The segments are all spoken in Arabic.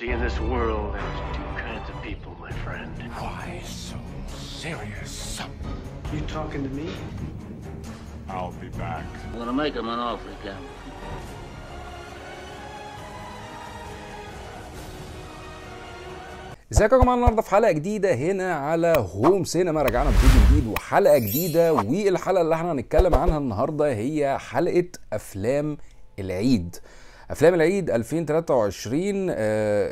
See, in this world, there's two kinds of people, my friend. Why so serious? You talking to me? I'll be back. I'm gonna make him an offer again. ازيكم يا جماعه النهارده في حلقه جديده هنا على هوم سينما رجعنا بفيديو جديد وحلقه جديده والحلقه اللي احنا هنتكلم عنها النهارده هي حلقه افلام العيد افلام العيد 2023 آه،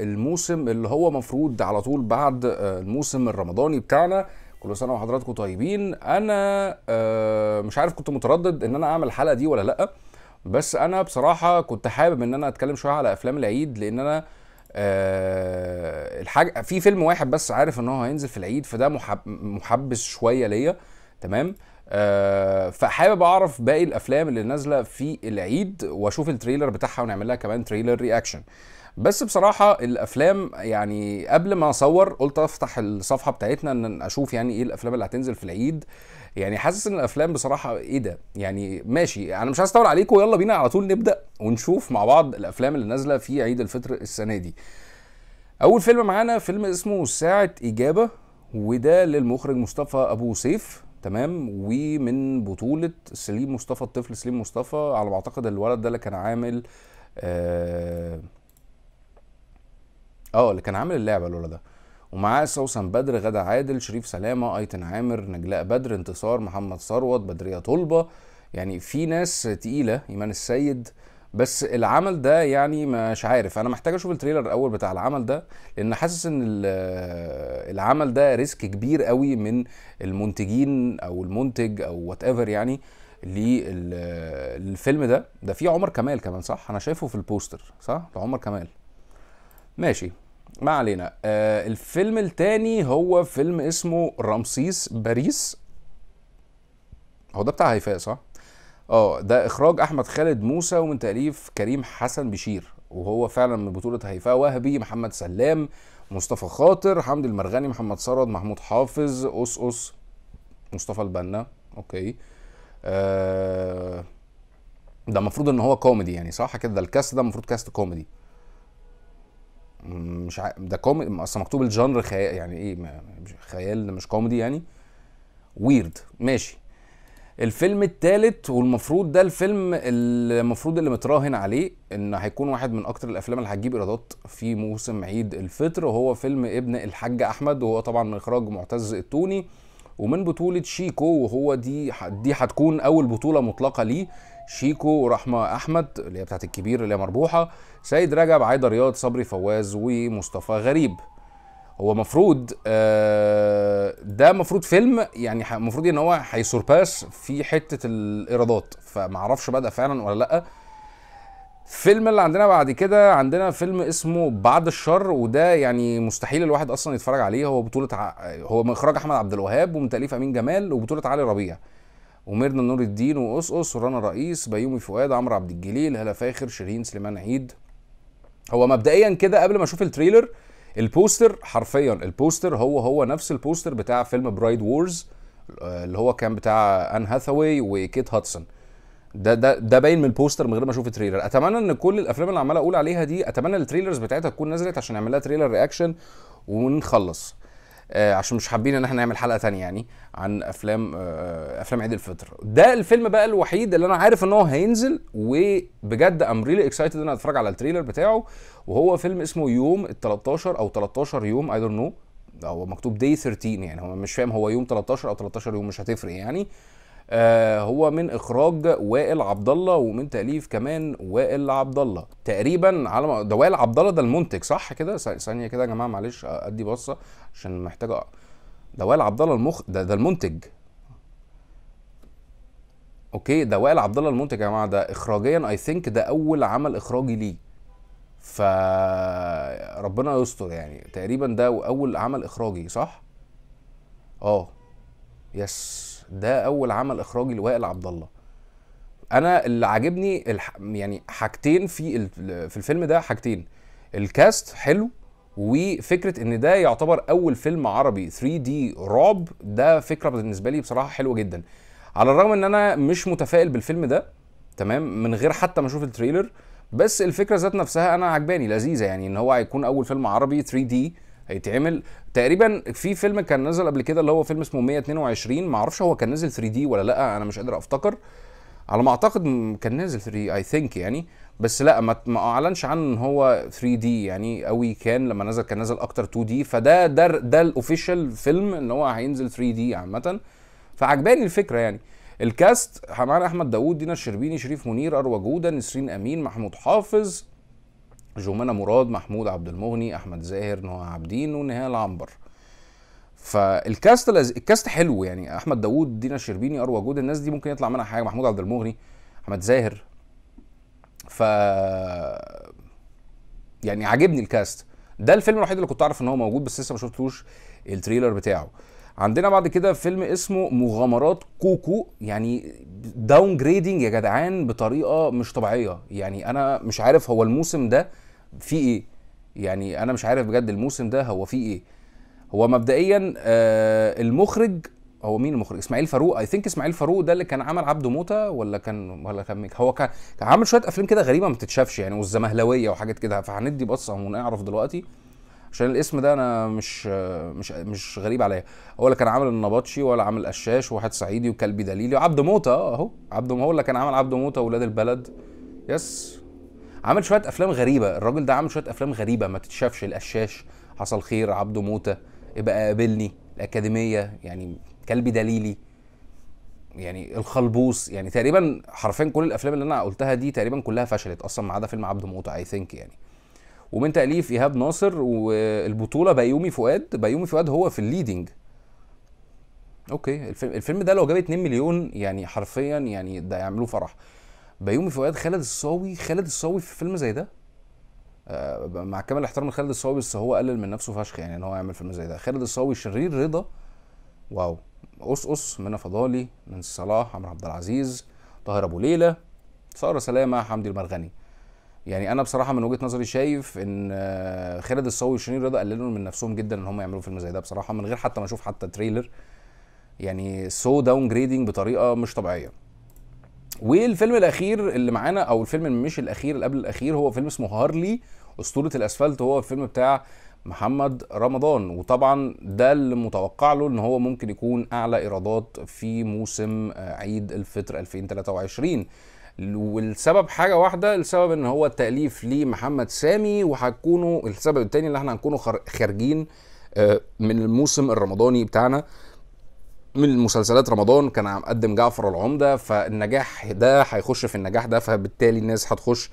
الموسم اللي هو مفروض على طول بعد آه، الموسم الرمضاني بتاعنا كل سنه وحضراتكم طيبين انا آه، مش عارف كنت متردد ان انا اعمل الحلقه دي ولا لا بس انا بصراحه كنت حابب ان انا اتكلم شويه على افلام العيد لان انا أه الحاجه في فيلم واحد بس عارف ان هو هينزل في العيد فده محبس شويه ليا تمام آه، فحابب اعرف باقي الافلام اللي نازله في العيد واشوف التريلر بتاعها ونعمل لها كمان تريلر رياكشن بس بصراحة الأفلام يعني قبل ما أصور قلت أفتح الصفحة بتاعتنا إن أشوف يعني إيه الأفلام اللي هتنزل في العيد يعني حاسس إن الأفلام بصراحة إيه ده يعني ماشي أنا مش عايز أطول عليكم يلا بينا على طول نبدأ ونشوف مع بعض الأفلام اللي نازلة في عيد الفطر السنة دي أول فيلم معانا فيلم اسمه ساعة إجابة وده للمخرج مصطفى أبو سيف تمام ومن بطوله سليم مصطفى الطفل سليم مصطفى على ما اعتقد الولد ده اللي كان عامل اه, آه اللي كان عامل اللعبه الولد ده ومعاه سوسن بدر غدا عادل شريف سلامه ايتن عامر نجلاء بدر انتصار محمد ثروت بدريه طلبه يعني في ناس تقيله ايمان السيد آه بس العمل ده يعني مش عارف انا محتاج اشوف التريلر الاول بتاع العمل ده لان حاسس ان العمل ده ريسك كبير قوي من المنتجين او المنتج او وات ايفر يعني للفيلم ده ده فيه عمر كمال كمان صح انا شايفه في البوستر صح ده عمر كمال ماشي ما علينا آه الفيلم التاني هو فيلم اسمه رمسيس باريس هو ده بتاع هيفاء صح اه ده اخراج احمد خالد موسى ومن تاليف كريم حسن بشير وهو فعلا من بطوله هيفاء وهبي محمد سلام مصطفى خاطر حمدي المرغني محمد سرد محمود حافظ اس اس مصطفى البنا اوكي آه ده المفروض ان هو كوميدي يعني صح كده ده الكاست ده المفروض كاست كوميدي مش ع... ده كوميدي اصل مكتوب الجانر خيال يعني ايه خيال مش كوميدي يعني ويرد ماشي الفيلم الثالث والمفروض ده الفيلم المفروض اللي متراهن عليه ان هيكون واحد من اكتر الافلام اللي هتجيب ايرادات في موسم عيد الفطر وهو فيلم ابن الحاج احمد وهو طبعا من اخراج معتز التوني ومن بطولة شيكو وهو دي دي هتكون أول بطولة مطلقة ليه شيكو ورحمة أحمد اللي هي بتاعت الكبير اللي هي مربوحة سيد رجب عايدة رياض صبري فواز ومصطفى غريب هو مفروض آه ده مفروض فيلم يعني المفروض ان هو هيسورباس في حته الايرادات فمعرفش بدا فعلا ولا لا فيلم اللي عندنا بعد كده عندنا فيلم اسمه بعد الشر وده يعني مستحيل الواحد اصلا يتفرج عليه هو بطوله ع... هو من اخراج احمد عبد الوهاب ومن تاليف امين جمال وبطوله علي ربيع وميرنا نور الدين وقصقص ورنا رئيس بيومي فؤاد عمرو عبد الجليل هلا فاخر شيرين سليمان عيد هو مبدئيا كده قبل ما اشوف التريلر البوستر حرفيا البوستر هو هو نفس البوستر بتاع فيلم برايد آه، وورز اللي هو كان بتاع ان هاثاوي وكيت هاتسون ده ده ده باين من البوستر من غير ما اشوف تريلر اتمنى ان كل الافلام اللي عمال اقول عليها دي اتمنى التريلرز بتاعتها تكون نزلت عشان نعمل لها تريلر رياكشن ونخلص آه، عشان مش حابين ان احنا نعمل حلقه ثانيه يعني عن افلام آه، آه، افلام عيد الفطر ده الفيلم بقى الوحيد اللي انا عارف ان هو هينزل وبجد ام ريلي اكسايتد ان انا اتفرج على التريلر بتاعه وهو فيلم اسمه يوم ال 13 او 13 يوم اي دونت نو هو مكتوب دي 13 يعني هو مش فاهم هو يوم 13 او 13 يوم مش هتفرق يعني آه، هو من اخراج وائل عبد الله ومن تاليف كمان وائل عبد الله تقريبا على ما ده وائل عبد الله ده المنتج صح كده ثانيه كده يا جماعه معلش ادي بصه عشان محتاج ده وائل عبد الله المخ ده ده المنتج اوكي ده وائل عبد الله المنتج يا جماعه ده اخراجيا اي ثينك ده اول عمل اخراجي ليه ف ربنا يستر يعني تقريبا ده اول عمل اخراجي صح اه يس ده اول عمل اخراجي لوائل عبد الله انا اللي عاجبني الح... يعني حاجتين في ال... في الفيلم ده حاجتين الكاست حلو وفكره ان ده يعتبر اول فيلم عربي 3 دي رعب ده فكره بالنسبه لي بصراحه حلوه جدا على الرغم ان انا مش متفائل بالفيلم ده تمام من غير حتى ما اشوف التريلر بس الفكره ذات نفسها انا عجباني لذيذه يعني ان هو هيكون اول فيلم عربي 3 دي هيتعمل تقريبا في فيلم كان نزل قبل كده اللي هو فيلم اسمه 122 معرفش هو كان نزل 3 دي ولا لا انا مش قادر افتكر على ما اعتقد كان نازل 3 اي ثينك يعني بس لا ما اعلنش عن ان هو 3 دي يعني قوي كان لما نزل كان نزل اكتر 2 دي فده ده ده الاوفيشال فيلم ان هو هينزل 3 دي عامه فعجباني الفكره يعني الكاست معانا احمد داوود دينا الشربيني شريف منير اروى جوده نسرين امين محمود حافظ جومانا مراد محمود عبد المغني احمد زاهر نهى عابدين ونهال العنبر فالكاست لز... الكاست حلو يعني احمد داوود دينا شربيني اروى جود الناس دي ممكن يطلع منها حاجه محمود عبد المغني احمد زاهر ف يعني عاجبني الكاست ده الفيلم الوحيد اللي كنت اعرف ان هو موجود بس لسه ما شفتوش التريلر بتاعه عندنا بعد كده فيلم اسمه مغامرات كوكو يعني داون جريدنج يا جدعان بطريقه مش طبيعيه يعني انا مش عارف هو الموسم ده في ايه يعني انا مش عارف بجد الموسم ده هو في ايه هو مبدئيا آه المخرج هو مين المخرج اسماعيل فاروق اي ثينك اسماعيل فاروق ده اللي كان عمل عبده موته ولا كان ولا كان هو كان, كان عامل شويه افلام كده غريبه ما بتتشافش يعني والزمهلاويه وحاجات كده فهندي بصه ونعرف دلوقتي عشان الاسم ده انا مش مش مش غريب عليا هو اللي كان عامل النبطشي ولا عامل قشاش وواحد صعيدي وكلبي دليلي وعبد موته اهو عبده هو اللي كان عامل عبده موته ولاد البلد يس عمل شويه افلام غريبه الراجل ده عمل شويه افلام غريبه ما تتشافش القشاش حصل خير عبده موته ابقى قابلني الاكاديميه يعني كلبي دليلي يعني الخلبوس يعني تقريبا حرفيا كل الافلام اللي انا قلتها دي تقريبا كلها فشلت اصلا ما عدا فيلم عبده موته اي ثينك يعني ومن تاليف ايهاب ناصر والبطوله بيومي فؤاد بيومي فؤاد هو في الليدنج اوكي الفيلم, الفيلم ده لو جاب 2 مليون يعني حرفيا يعني ده يعملوه فرح بيومي فؤاد خالد الصاوي خالد الصاوي في فيلم زي ده آه، مع كامل الاحترام لخالد الصاوي بس هو قلل من نفسه فشخ يعني ان هو يعمل فيلم زي ده خالد الصاوي شرير رضا واو قص أس منى فضالي من صلاح عمرو عبد العزيز طاهر ابو ليلى ساره سلامه حمدي المرغني يعني انا بصراحه من وجهه نظري شايف ان آه، خالد الصاوي وشيرين رضا قللوا من نفسهم جدا ان هم يعملوا فيلم زي ده بصراحه من غير حتى ما اشوف حتى تريلر يعني سو داون جريدنج بطريقه مش طبيعيه والفيلم الاخير اللي معانا او الفيلم مش الاخير اللي قبل الاخير هو فيلم اسمه هارلي اسطوره الاسفلت هو الفيلم بتاع محمد رمضان وطبعا ده اللي متوقع له ان هو ممكن يكون اعلى ايرادات في موسم عيد الفطر 2023 والسبب حاجه واحده السبب ان هو التاليف لمحمد سامي وهتكونوا السبب التاني اللي احنا هنكونوا خارجين آه، من الموسم الرمضاني بتاعنا من مسلسلات رمضان كان قدم جعفر العمده فالنجاح ده هيخش في النجاح ده فبالتالي الناس هتخش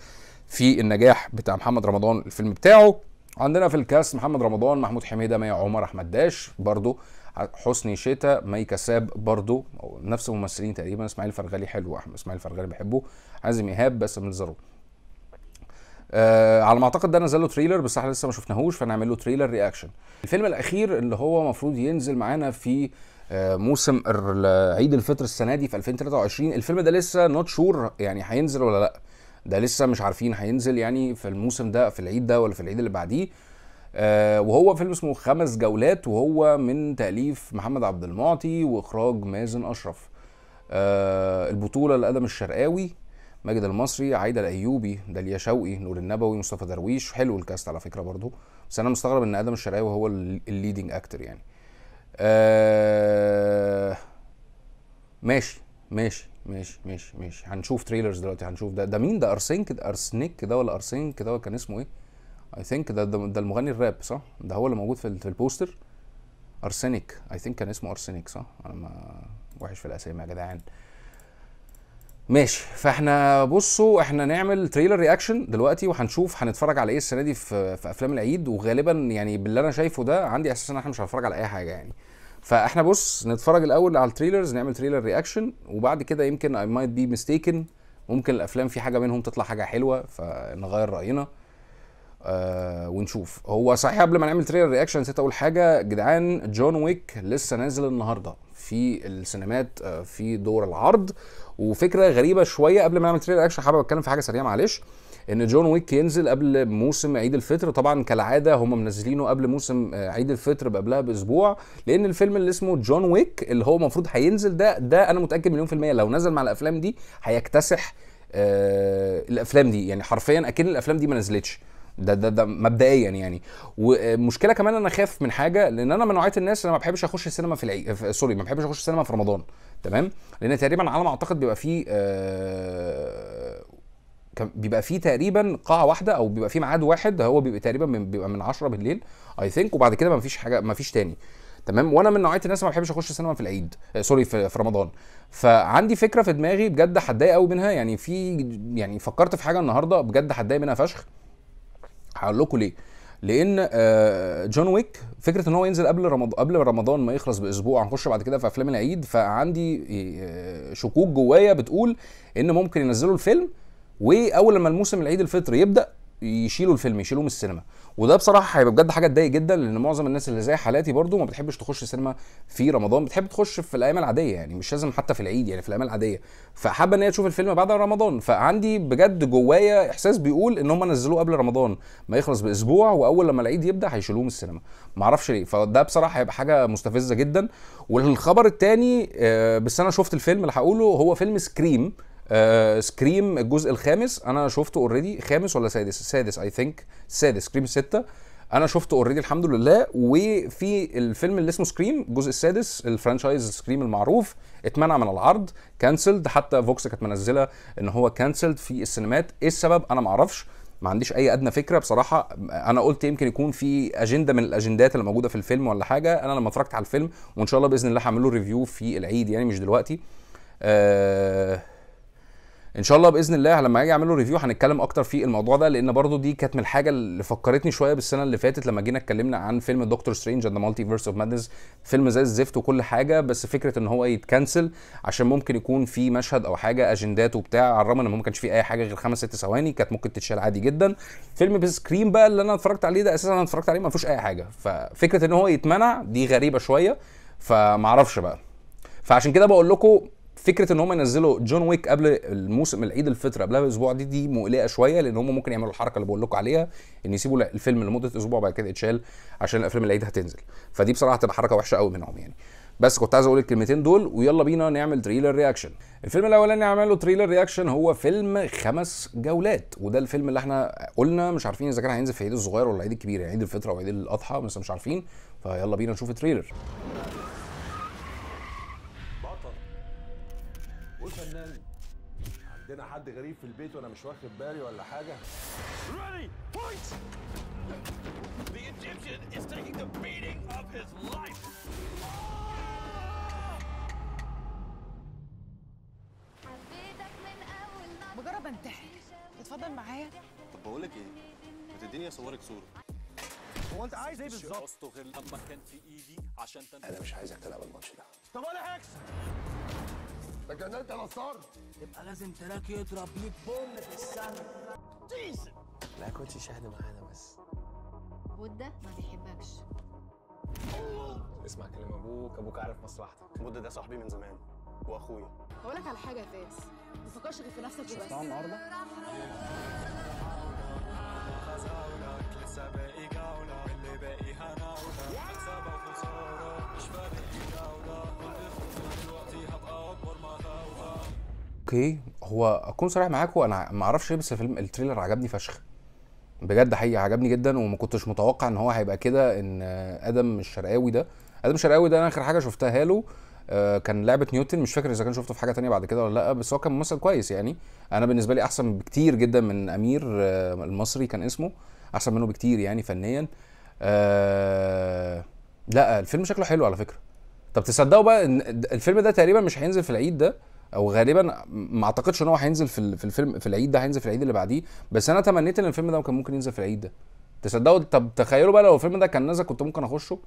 في النجاح بتاع محمد رمضان الفيلم بتاعه عندنا في الكاست محمد رمضان محمود حميده مي عمر احمد داش برضو حسني شتا مي كساب برضو نفس الممثلين تقريبا اسماعيل فرغلي حلو احمد اسماعيل فرغلي بحبه عازم ايهاب من زرو آه على ما اعتقد ده نزل له تريلر بس احنا لسه ما شفناهوش فنعمل له تريلر رياكشن الفيلم الاخير اللي هو المفروض ينزل معانا في موسم عيد الفطر السنه دي في 2023 الفيلم ده لسه نوت شور يعني هينزل ولا لا ده لسه مش عارفين هينزل يعني في الموسم ده في العيد ده ولا في العيد اللي بعديه آه، وهو فيلم اسمه خمس جولات وهو من تاليف محمد عبد المعطي واخراج مازن اشرف آه، البطوله لادم الشرقاوي ماجد المصري عايده الايوبي داليا شوقي نور النبوي مصطفى درويش حلو الكاست على فكره برضه بس انا مستغرب ان ادم الشرقاوي هو الليدنج اكتر يعني آه، ماشي ماشي ماشي ماشي ماشي هنشوف تريلرز دلوقتي هنشوف ده ده مين ده ارسنك ارسنك ده ولا ارسنك ده كان اسمه ايه اي ثينك ده ده المغني الراب صح ده هو اللي موجود في, البوستر ارسنك اي ثينك كان اسمه ارسنك صح انا ما وحش في الاسامي يا جدعان ماشي فاحنا بصوا احنا نعمل تريلر رياكشن دلوقتي وهنشوف هنتفرج على ايه السنه دي في, في افلام العيد وغالبا يعني باللي انا شايفه ده عندي احساس ان احنا مش هنتفرج على اي حاجه يعني فاحنا بص نتفرج الاول على التريلرز نعمل تريلر رياكشن وبعد كده يمكن اي مايت بي ميستيكن ممكن الافلام في حاجه منهم تطلع حاجه حلوه فنغير راينا آه ونشوف هو صحيح قبل ما نعمل تريلر رياكشن نسيت اقول حاجه جدعان جون ويك لسه نازل النهارده في السينمات آه، في دور العرض وفكره غريبه شويه قبل ما نعمل تريلر اكشن حابب اتكلم في حاجه سريعه معلش ان جون ويك ينزل قبل موسم عيد الفطر طبعا كالعاده هم منزلينه قبل موسم آه، عيد الفطر بقبلها باسبوع لان الفيلم اللي اسمه جون ويك اللي هو المفروض هينزل ده ده انا متاكد مليون في الميه لو نزل مع الافلام دي هيكتسح آه الافلام دي يعني حرفيا اكن الافلام دي ما نزلتش ده ده ده مبدئيا يعني ومشكله كمان انا خاف من حاجه لان انا من نوعيه الناس اللي ما بحبش اخش السينما في العيد سوري ما بحبش اخش السينما في رمضان تمام لان تقريبا على ما اعتقد بيبقى فيه آه بيبقى فيه تقريبا قاعه واحده او بيبقى فيه ميعاد واحد هو بيبقى تقريبا من بيبقى من 10 بالليل اي ثينك وبعد كده ما فيش حاجه ما فيش تاني تمام وانا من نوعيه الناس ما بحبش اخش السينما في العيد آه، سوري في, في رمضان فعندي فكره في دماغي بجد هتضايق قوي منها يعني في يعني فكرت في حاجه النهارده بجد هتضايق منها فشخ هقول لكم ليه لان آه، جون ويك فكره ان هو ينزل قبل رمضان قبل رمضان ما يخلص باسبوع هنخش بعد كده في افلام العيد فعندي آه، شكوك جوايا بتقول ان ممكن ينزلوا الفيلم واول لما الموسم العيد الفطر يبدا يشيلوا الفيلم يشيلوه من السينما وده بصراحه هيبقى بجد حاجه تضايق جدا لان معظم الناس اللي زي حالاتي برضو ما بتحبش تخش سينما في رمضان بتحب تخش في الايام العاديه يعني مش لازم حتى في العيد يعني في الايام العاديه فحابه ان هي تشوف الفيلم بعد رمضان فعندي بجد جوايا احساس بيقول ان هم نزلوه قبل رمضان ما يخلص باسبوع واول لما العيد يبدا هيشيلوه من السينما ما اعرفش ليه فده بصراحه هيبقى حاجه مستفزه جدا والخبر الثاني آه، بس انا شفت الفيلم اللي هقوله هو فيلم سكريم آه، سكريم الجزء الخامس انا شفته اوريدي خامس ولا سادس سادس اي ثينك سادس سكريم ستة انا شفته اوريدي الحمد لله وفي الفيلم اللي اسمه سكريم الجزء السادس الفرانشايز سكريم المعروف اتمنع من العرض كانسلد حتى فوكس كانت منزله ان هو كانسلد في السينمات ايه السبب انا ما اعرفش ما عنديش اي ادنى فكره بصراحه انا قلت يمكن يكون في اجنده من الاجندات اللي موجوده في الفيلم ولا حاجه انا لما اتفرجت على الفيلم وان شاء الله باذن الله هعمل له ريفيو في العيد يعني مش دلوقتي أه ان شاء الله باذن الله لما اجي اعمل له ريفيو هنتكلم اكتر في الموضوع ده لان برضو دي كانت من الحاجه اللي فكرتني شويه بالسنه اللي فاتت لما جينا اتكلمنا عن فيلم دكتور سترينج اند مالتي فيرس اوف مادنس فيلم زي الزفت وكل حاجه بس فكره ان هو يتكنسل عشان ممكن يكون في مشهد او حاجه اجندات وبتاع على الرغم ان ما كانش فيه اي حاجه غير خمس ست ثواني كانت ممكن تتشال عادي جدا فيلم بسكريم بقى اللي انا اتفرجت عليه ده اساسا انا اتفرجت عليه ما فيهوش اي حاجه ففكره ان هو يتمنع دي غريبه شويه فمعرفش بقى فعشان كده بقول لكم فكره ان هم ينزلوا جون ويك قبل الموسم العيد الفطر قبلها باسبوع دي دي مقلقه شويه لان هم ممكن يعملوا الحركه اللي بقول لكم عليها ان يسيبوا الفيلم لمده اسبوع بعد كده يتشال عشان الافلام العيد هتنزل فدي بصراحه هتبقى حركه وحشه قوي منهم يعني بس كنت عايز اقول الكلمتين دول ويلا بينا نعمل تريلر رياكشن الفيلم الاولاني عمله تريلر رياكشن هو فيلم خمس جولات وده الفيلم اللي احنا قلنا مش عارفين اذا كان هينزل في عيد الصغير ولا عيد الكبير يعني عيد الفطر او عيد الاضحى لسه مش عارفين فيلا بينا نشوف التريلر عندنا حد غريب في البيت وانا مش واخد بالي ولا حاجه ready fight the egyptian is taking the beating of his life حبيتك من اول مجرد بنتحر اتفضل معايا طب بقول لك ايه ما تديني اصورك صوره هو انت عايز ايه بالظبط؟ استغل اما كان في ايدي عشان تنفذ انا مش عايزك تلعب الماتش ده طب انا هكسب لكن انت نصرت يبقى لازم تراك يضرب 100 بوم في السنه جيسن لا كنتش شاهد معانا بس وده ما بيحبكش اسمع كلام ابوك ابوك عارف مصلحتك بود ده صاحبي من زمان واخويا هقول لك على حاجه يا فارس ما تفكرش غير في نفسك وبس شفتها النهارده اوكي هو اكون صريح معاكم انا ما اعرفش بس الفيلم التريلر عجبني فشخ بجد حقيقي عجبني جدا وما كنتش متوقع ان هو هيبقى كده ان ادم الشرقاوي ده ادم الشرقاوي ده انا اخر حاجه شفتها له آه، كان لعبه نيوتن مش فاكر اذا كان شفته في حاجه تانية بعد كده ولا لا بس هو كان ممثل كويس يعني انا بالنسبه لي احسن بكتير جدا من امير آه، المصري كان اسمه احسن منه بكتير يعني فنيا آه، لا الفيلم شكله حلو على فكره طب تصدقوا بقى ان الفيلم ده تقريبا مش هينزل في العيد ده او غالبا ما اعتقدش ان هو هينزل في في الفيلم في العيد ده هينزل في العيد اللي بعديه بس انا تمنيت ان الفيلم ده كان ممكن ينزل في العيد ده تصدقوا طب تخيلوا بقى لو الفيلم ده كان نزل كنت ممكن اخشه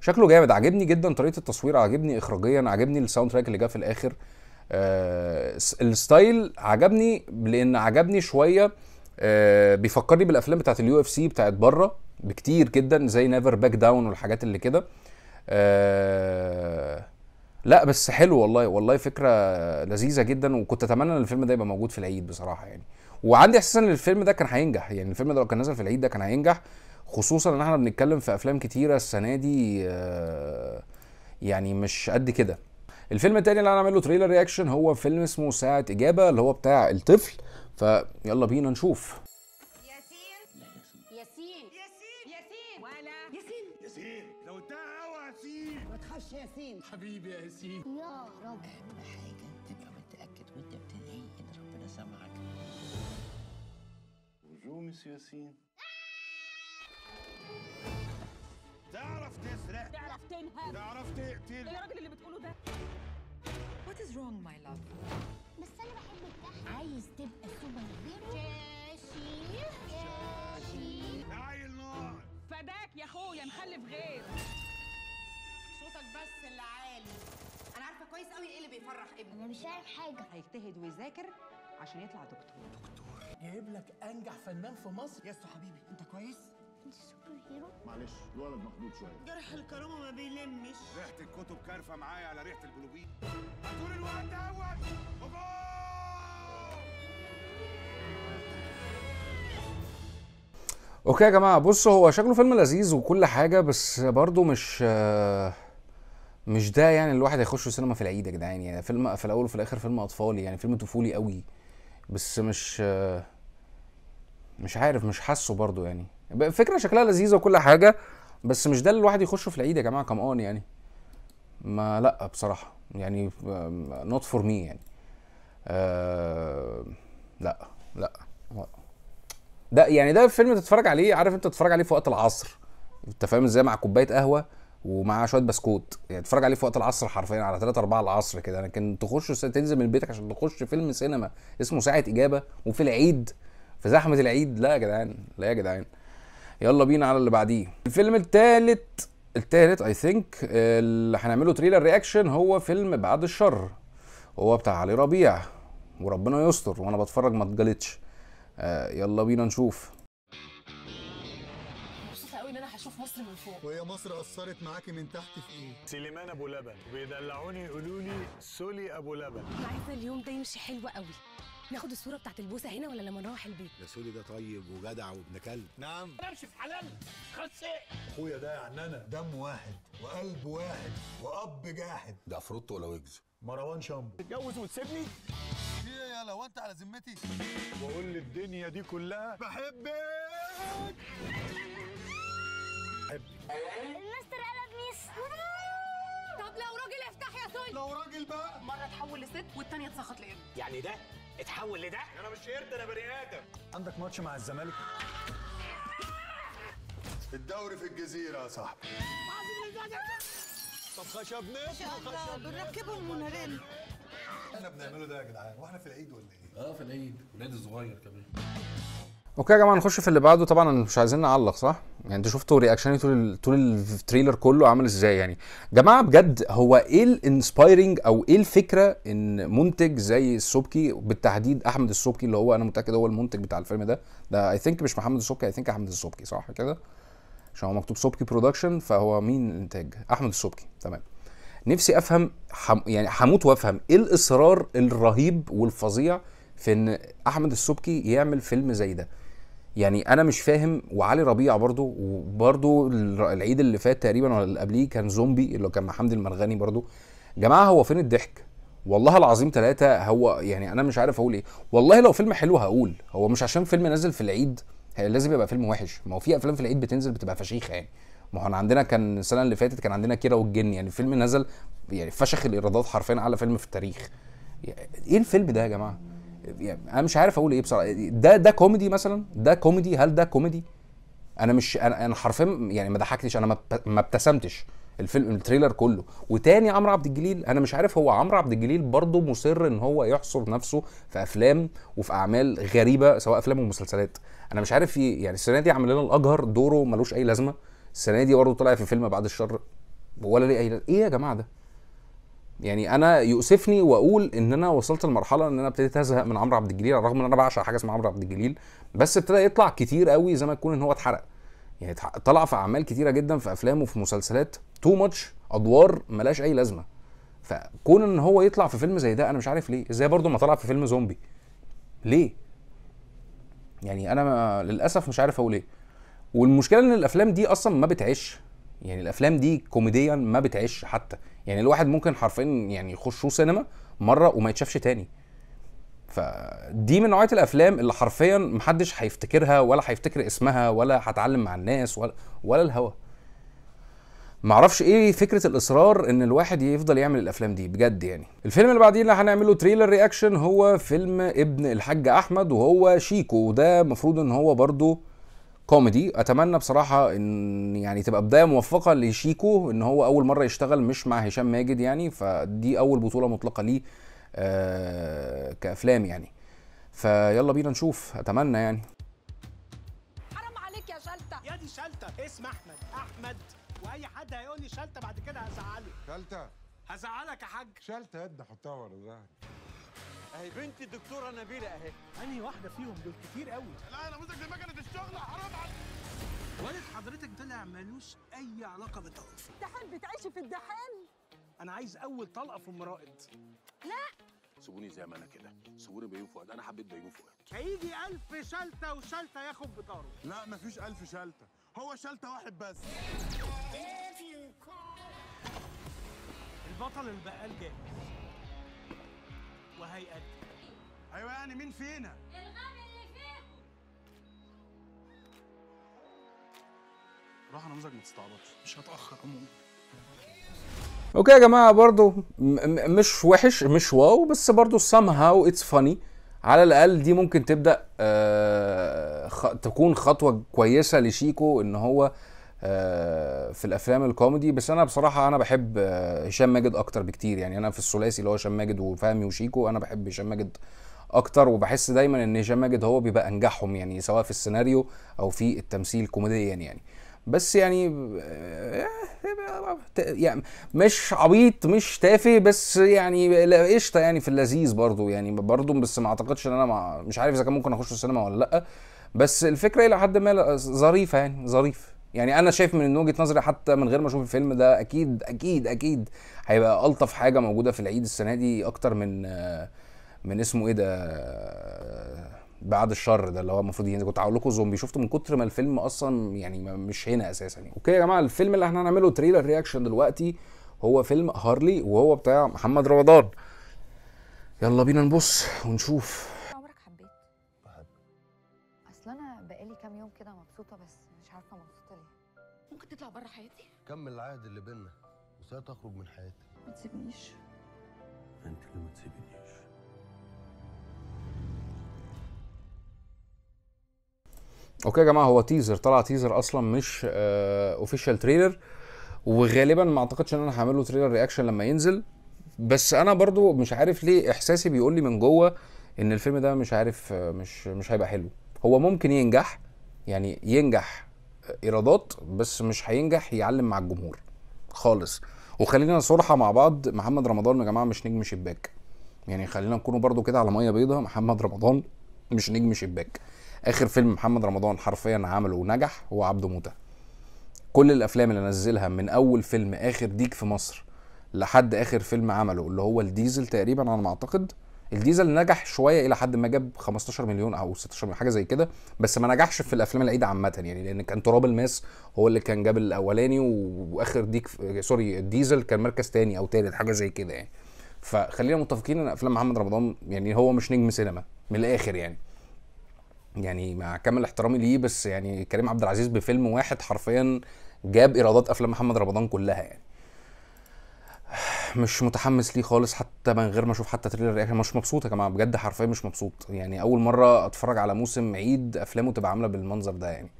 شكله جامد عاجبني جدا طريقه التصوير عاجبني اخراجيا عاجبني الساوند تراك اللي جه في الاخر آه الستايل عجبني لان عجبني شويه آه بيفكرني بالافلام بتاعت اليو اف سي بتاعت بره بكتير جدا زي نيفر باك داون والحاجات اللي كده آه لا بس حلو والله والله فكره لذيذه جدا وكنت اتمنى ان الفيلم ده يبقى موجود في العيد بصراحه يعني وعندي احساس ان الفيلم ده كان هينجح يعني الفيلم ده لو كان نزل في العيد ده كان هينجح خصوصا ان احنا بنتكلم في افلام كتيره السنه دي آه، يعني مش قد كده الفيلم التاني اللي انا عامل له تريلر رياكشن هو فيلم اسمه ساعه اجابه اللي هو بتاع الطفل فيلا بينا نشوف ياسين تعرف تسرق تعرف تنهب تعرف تقتل ايه الراجل اللي بتقوله ده What is wrong my love بس انا بحبك تحت عايز تبقى سوبر هيرو شاشي شاشي عيل نار فداك يا اخويا مخلف غير صوتك بس اللي عالي انا عارفه كويس قوي ايه اللي بيفرح ابني انا مش عارف حاجه هيجتهد ويذاكر عشان يطلع دكتور دكتور جايب لك انجح فنان في مصر يسو حبيبي انت كويس انت سوبر هيرو معلش الولد مخدود شويه جرح الكرامه ما بيلمش ريحه الكتب كارفه معايا على ريحه الجلوبين هتقول الولد دوت اوكي يا جماعه بصوا هو شكله فيلم لذيذ وكل حاجه بس برضو مش مش ده يعني الواحد هيخش السينما في العيد يا جدعان يعني فيلم في الاول وفي الاخر فيلم اطفالي يعني فيلم طفولي قوي بس مش مش عارف مش حاسه برضو يعني فكره شكلها لذيذه وكل حاجه بس مش ده اللي الواحد يخشه في العيد يا جماعه كم اون يعني ما لا بصراحه يعني نوت فور مي يعني آه، لا لا ده يعني ده الفيلم تتفرج عليه عارف انت تتفرج عليه في وقت العصر انت فاهم ازاي مع كوبايه قهوه ومعاه شويه بسكوت يعني تتفرج عليه في وقت العصر حرفيا على 3 4 العصر كده لكن تخش تنزل من بيتك عشان تخش فيلم سينما اسمه ساعه اجابه وفي العيد في زحمه العيد لا يا جدعان لا يا جدعان يلا بينا على اللي بعديه الفيلم الثالث الثالث اي ثينك اللي هنعمله تريلر رياكشن هو فيلم بعد الشر هو بتاع علي ربيع وربنا يستر وانا بتفرج ما اتجلتش آه يلا بينا نشوف مصر من فوق وهي مصر قصرت معاكي من تحت في ايه؟ سليمان ابو لبن بيدلعوني يقولوا لي سولي ابو لبن انا عايزه اليوم ده يمشي حلو قوي ناخد الصوره بتاعت البوسه هنا ولا لما نروح البيت ده سولي ده طيب وجدع وابن كلب نعم ما في حلال خلاص اخويا ده يعني انا دم واحد وقلب واحد واب جاحد ده فروت ولا ويجز مروان شامبو تتجوز وتسيبني ايه يا لو انت على ذمتي واقول للدنيا دي كلها بحبك المستر قلب ميس طب لو راجل افتح يا سول لو راجل بقى مره اتحول لست والتانيه تسخط لابن يعني ده اتحول لده انا مش قرد انا بني ادم عندك ماتش مع الزمالك الدوري في الجزيره يا صاحبي طب خشب نبني بنركبهم ونرن احنا إيه بنعمله ده يا جدعان واحنا في العيد ولا ايه؟ اه في العيد والعيد الصغير كمان اوكي يا جماعه نخش في اللي بعده طبعا مش عايزين نعلق صح يعني انتوا شفتوا رياكشني طول طول التريلر كله عامل ازاي يعني جماعه بجد هو ايه الانسبايرنج او ايه الفكره ان منتج زي السبكي بالتحديد احمد السبكي اللي هو انا متاكد هو المنتج بتاع الفيلم ده ده اي ثينك مش محمد السبكي اي ثينك احمد السبكي صح كده عشان هو مكتوب سبكي برودكشن فهو مين الانتاج احمد السبكي تمام نفسي افهم حم يعني هموت وافهم ايه الاصرار الرهيب والفظيع في ان احمد السبكي يعمل فيلم زي ده يعني انا مش فاهم وعلي ربيع برضو وبرضو العيد اللي فات تقريبا ولا اللي قبليه كان زومبي اللي كان محمد المرغني برضو جماعه هو فين الضحك والله العظيم ثلاثة هو يعني انا مش عارف اقول ايه والله لو فيلم حلو هقول هو مش عشان فيلم نازل في العيد لازم يبقى فيلم وحش ما هو في افلام في العيد بتنزل بتبقى فشيخه يعني ما هو عندنا كان السنه اللي فاتت كان عندنا كيرة والجن يعني فيلم نزل يعني فشخ الايرادات حرفيا اعلى فيلم في التاريخ ايه الفيلم ده يا جماعه يعني انا مش عارف اقول ايه بصراحه ده ده كوميدي مثلا ده كوميدي هل ده كوميدي انا مش انا انا حرفيا يعني ما ضحكتش انا ما ابتسمتش الفيلم التريلر كله وتاني عمرو عبد الجليل انا مش عارف هو عمرو عبد الجليل برضه مصر ان هو يحصر نفسه في افلام وفي اعمال غريبه سواء افلام ومسلسلات انا مش عارف يعني السنه دي عامل لنا الاجهر دوره ملوش اي لازمه السنه دي برضه طلع في فيلم بعد الشر ولا ليه اي ايه يا جماعه ده يعني انا يؤسفني واقول ان انا وصلت لمرحله ان انا ابتديت ازهق من عمرو عبد الجليل رغم ان انا بعشق حاجه اسمها عمرو عبد الجليل بس ابتدى يطلع كتير قوي زي ما يكون ان هو اتحرق يعني طلع في اعمال كتيره جدا في افلام وفي مسلسلات تو ماتش ادوار ملاش اي لازمه فكون ان هو يطلع في فيلم زي ده انا مش عارف ليه ازاي برضه ما طلع في فيلم زومبي ليه يعني انا ما للاسف مش عارف اقول ايه والمشكله ان الافلام دي اصلا ما بتعيش يعني الافلام دي كوميديا ما بتعيش حتى يعني الواحد ممكن حرفيا يعني يخشوا سينما مره وما يتشافش تاني فدي من نوعيه الافلام اللي حرفيا محدش هيفتكرها ولا هيفتكر اسمها ولا هتعلم مع الناس ولا ولا الهوا معرفش ايه فكره الاصرار ان الواحد يفضل يعمل الافلام دي بجد يعني الفيلم اللي بعدين اللي هنعمله تريلر رياكشن هو فيلم ابن الحاج احمد وهو شيكو وده المفروض ان هو برضه كوميدي اتمنى بصراحه ان يعني تبقى بدايه موفقه لشيكو ان هو اول مره يشتغل مش مع هشام ماجد يعني فدي اول بطوله مطلقه ليه آه كافلام يعني فيلا بينا نشوف اتمنى يعني حرام عليك يا شلتة يا دي شلتة اسم احمد احمد واي حد هيقول لي شلتة بعد كده هزعله شلتة هزعلك يا حاج شلتة يد حطها ورا ظهري اهي بنتي الدكتوره نبيله اهي انهي واحده فيهم دول كتير قوي لا انا نموذج مكنه الشغل حرام عليك والد حضرتك طلع ملوش اي علاقه بالطلاق تحب تعيش في الدحان انا عايز اول طلقه في ام رائد لا سيبوني زي ما انا كده سيبوني بيوم فؤاد انا حبيت بيوم فؤاد هيجي ألف شلته وشلته ياخد بطاره لا مفيش ألف شلته هو شلته واحد بس البطل البقال جاهز وهيئة أيوة يعني مين فينا؟ الغبي اللي فيكم راح نموذج ما تستعبطش مش هتأخر عموما اوكي يا جماعه برضو مش وحش مش واو بس برضو somehow اتس فاني على الاقل دي ممكن تبدا آه خ... تكون خطوه كويسه لشيكو ان هو آه آه، في الافلام الكوميدي بس انا بصراحه انا بحب آه، هشام ماجد اكتر بكتير يعني انا في الثلاثي اللي هو هشام ماجد وفهمي وشيكو انا بحب هشام ماجد اكتر وبحس دايما ان هشام ماجد هو بيبقى انجحهم يعني سواء في السيناريو او في التمثيل كوميديا يعني بس يعني آه، يعني مش عبيط مش تافه بس يعني قشطه يعني في اللذيذ برضو يعني برضو بس ما اعتقدش ان انا مش عارف اذا كان ممكن اخش السينما ولا لا بس الفكره الى حد ما ظريفه يعني ظريفه يعني انا شايف من وجهه نظري حتى من غير ما اشوف الفيلم ده اكيد اكيد اكيد هيبقى الطف حاجه موجوده في العيد السنه دي اكتر من من اسمه ايه ده بعد الشر ده اللي هو المفروض يعني كنت هقول لكم زومبي شفته من كتر ما الفيلم اصلا يعني مش هنا اساسا يعني. اوكي يا جماعه الفيلم اللي احنا هنعمله تريلر رياكشن دلوقتي هو فيلم هارلي وهو بتاع محمد رمضان يلا بينا نبص ونشوف بره حياتي؟ كمل العهد اللي بينا وساتخرج من حياتي ما تسيبنيش انت اللي ما تسيبنيش اوكي يا جماعه هو تيزر طلع تيزر اصلا مش اوفيشال آه، تريلر وغالبا ما اعتقدش ان انا هعمل له تريلر رياكشن لما ينزل بس انا برضو مش عارف ليه احساسي بيقول لي من جوه ان الفيلم ده مش عارف آه، مش مش هيبقى حلو هو ممكن ينجح يعني ينجح ايرادات بس مش هينجح يعلم مع الجمهور خالص وخلينا صراحه مع بعض محمد رمضان يا جماعه مش نجم شباك يعني خلينا نكونوا برضو كده على ميه بيضاء محمد رمضان مش نجم شباك اخر فيلم محمد رمضان حرفيا عمله ونجح هو عبده موته كل الافلام اللي نزلها من اول فيلم اخر ديك في مصر لحد اخر فيلم عمله اللي هو الديزل تقريبا على ما اعتقد الديزل نجح شويه الى حد ما جاب 15 مليون او 16 مليون حاجه زي كده بس ما نجحش في الافلام العيده عامه يعني لان كان تراب الماس هو اللي كان جاب الاولاني واخر ديك سوري الديزل كان مركز تاني او تالت حاجه زي كده يعني فخلينا متفقين ان افلام محمد رمضان يعني هو مش نجم سينما من الاخر يعني يعني مع كامل احترامي ليه بس يعني كريم عبد العزيز بفيلم واحد حرفيا جاب ايرادات افلام محمد رمضان كلها يعني مش متحمس ليه خالص حتى من غير ما اشوف حتى تريلر رياكشن مش مبسوط يا جماعه بجد حرفيا مش مبسوط يعني اول مره اتفرج على موسم عيد افلامه تبقى عامله بالمنظر ده يعني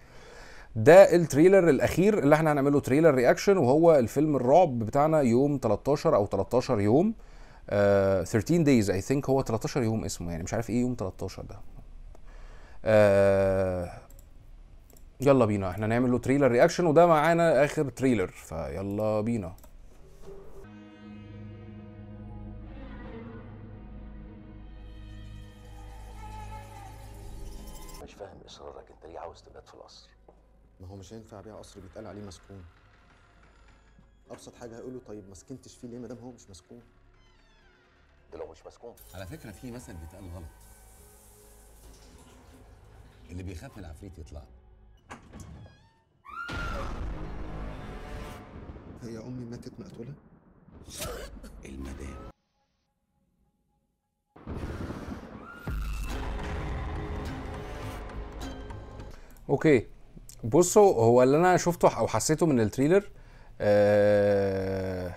ده التريلر الاخير اللي احنا هنعمله تريلر رياكشن وهو الفيلم الرعب بتاعنا يوم 13 او 13 يوم آه 13 دايز اي ثينك هو 13 يوم اسمه يعني مش عارف ايه يوم 13 ده آه يلا بينا احنا نعمل له تريلر رياكشن وده معانا اخر تريلر فيلا بينا ما هو مش هينفع بيع قصر بيتقال عليه مسكون ابسط حاجه هيقول له طيب ما سكنتش فيه ليه ما دام هو مش مسكون ده لو مش مسكون على فكره في مثل بيتقال غلط اللي بيخاف العفريت يطلع هي امي ماتت مقتوله المدام اوكي بصوا هو اللي انا شفته او حسيته من التريلر آه،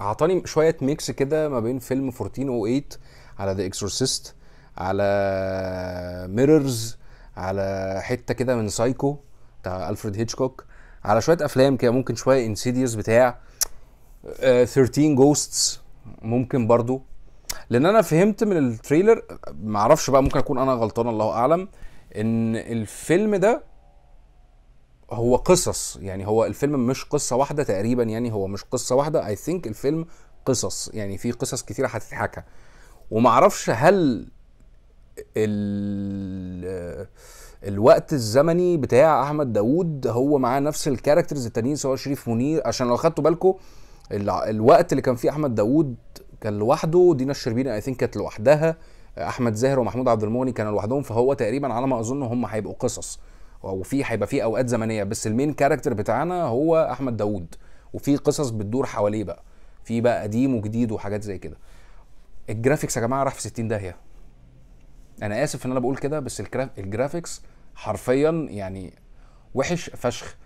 اعطاني آه... شويه ميكس كده ما بين فيلم 1408 على ذا اكسورسيست على ميرورز على حته كده من سايكو بتاع الفريد هيتشكوك على شويه افلام كده ممكن شويه انسيديوس بتاع آه 13 جوستس ممكن برضو لان انا فهمت من التريلر معرفش بقى ممكن اكون انا غلطان الله اعلم ان الفيلم ده هو قصص يعني هو الفيلم مش قصه واحده تقريبا يعني هو مش قصه واحده اي ثينك الفيلم قصص يعني في قصص كتيره هتتحكى ومعرفش هل ال الوقت الزمني بتاع احمد داوود هو معاه نفس الكاركترز التانيين سواء شريف منير عشان لو خدتوا بالكم الوقت اللي كان فيه احمد داوود كان لوحده دينا الشربيني اي ثينك كانت لوحدها احمد زاهر ومحمود عبد المغني كانوا لوحدهم فهو تقريبا على ما اظن هم هيبقوا قصص وفي هيبقى في اوقات زمنيه بس المين كاركتر بتاعنا هو احمد داوود وفي قصص بتدور حواليه بقى في بقى قديم وجديد وحاجات زي كده الجرافيكس يا جماعه راح في 60 داهيه انا اسف ان انا بقول كده بس الجرافيكس حرفيا يعني وحش فشخ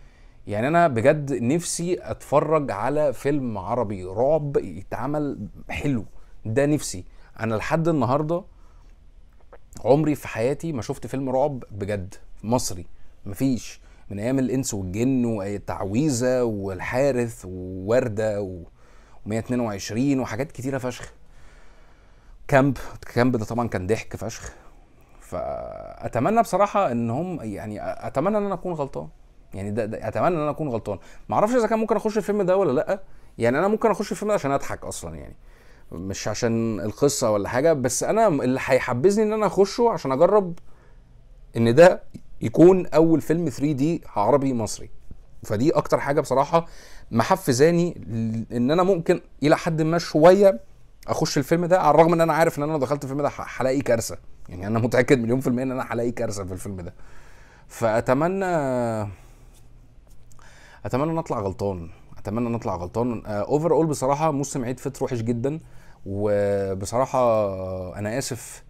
يعني انا بجد نفسي اتفرج على فيلم عربي رعب يتعمل حلو ده نفسي انا لحد النهارده عمري في حياتي ما شفت فيلم رعب بجد مصري مفيش من ايام الانس والجن والتعويذه والحارث وورده و 122 وحاجات كتيره فشخ كامب كامب ده طبعا كان ضحك فشخ فاتمنى بصراحه ان هم يعني اتمنى ان انا اكون غلطان يعني ده, ده اتمنى ان انا اكون غلطان ما اعرفش اذا كان ممكن اخش الفيلم ده ولا لا يعني انا ممكن اخش الفيلم ده عشان اضحك اصلا يعني مش عشان القصه ولا حاجه بس انا اللي هيحبذني ان انا اخشه عشان اجرب ان ده يكون اول فيلم 3 دي عربي مصري فدي اكتر حاجه بصراحه محفزاني ان انا ممكن الى حد ما شويه اخش الفيلم ده على الرغم ان انا عارف ان انا لو دخلت الفيلم ده هلاقي كارثه يعني انا متاكد مليون في الميه ان انا هلاقي كارثه في الفيلم ده فاتمنى اتمنى ان اطلع غلطان اتمنى ان اطلع غلطان اوفر آه، اول بصراحه موسم عيد فطر وحش جدا وبصراحه انا اسف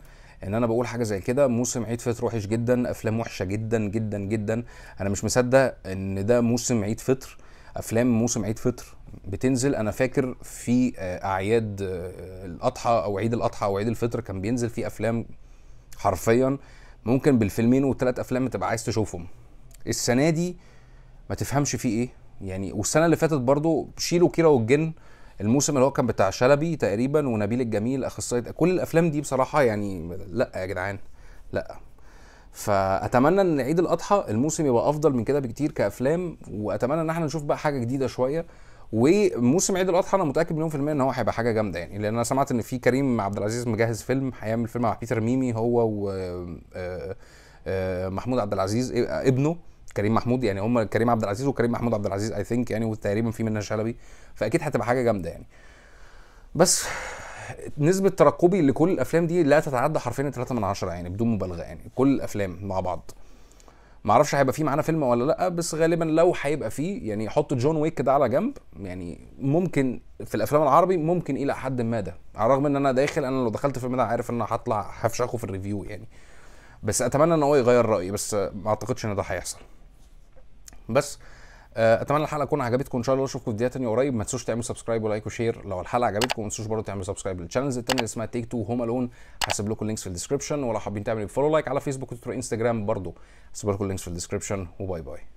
ان انا بقول حاجه زي كده موسم عيد فطر وحش جدا افلام وحشه جدا جدا جدا انا مش مصدق ان ده موسم عيد فطر افلام موسم عيد فطر بتنزل انا فاكر في آه، اعياد آه، الاضحى او عيد الاضحى او عيد الفطر كان بينزل في افلام حرفيا ممكن بالفيلمين وثلاث افلام تبقى عايز تشوفهم السنه دي ما تفهمش في ايه يعني والسنه اللي فاتت برضو شيلوا كيرة والجن الموسم اللي هو كان بتاع شلبي تقريبا ونبيل الجميل اخصائي كل الافلام دي بصراحه يعني لا يا جدعان لا فاتمنى ان عيد الاضحى الموسم يبقى افضل من كده بكتير كافلام واتمنى ان احنا نشوف بقى حاجه جديده شويه وموسم عيد الاضحى انا متاكد مليون في الميه ان هو هيبقى حاجه جامده يعني لان انا سمعت ان في كريم عبد العزيز مجهز فيلم هيعمل فيلم مع بيتر ميمي هو و آه، آه، آه، محمود عبد العزيز ابنه كريم محمود يعني هم كريم عبد العزيز وكريم محمود عبد العزيز اي ثينك يعني وتقريبا في منى شلبي فاكيد هتبقى حاجه جامده يعني بس نسبة ترقبي لكل الأفلام دي لا تتعدى حرفيا 3 من عشرة يعني بدون مبالغة يعني كل الأفلام مع بعض معرفش هيبقى فيه معانا فيلم ولا لا بس غالبا لو هيبقى فيه يعني حط جون ويك ده على جنب يعني ممكن في الافلام العربي ممكن الى حد ما ده على الرغم ان انا داخل انا لو دخلت فيلم ده عارف ان انا هطلع هفشخه في الريفيو يعني بس اتمنى ان هو يغير رايي بس ما اعتقدش ان ده هيحصل بس آه، اتمنى الحلقه تكون عجبتكم ان شاء الله اشوفكم في فيديوهات تانية قريب ما تنسوش تعملوا سبسكرايب ولايك وشير لو الحلقه عجبتكم ما تنسوش برضه تعملوا سبسكرايب للشانلز التانية اللي اسمها تيك تو هوم الون هسيب لكم اللينكس في الديسكربشن ولو حابين تعملوا فولو لايك على فيسبوك وتويتر وانستجرام برضه هسيب لكم اللينكس في الديسكربشن وباي باي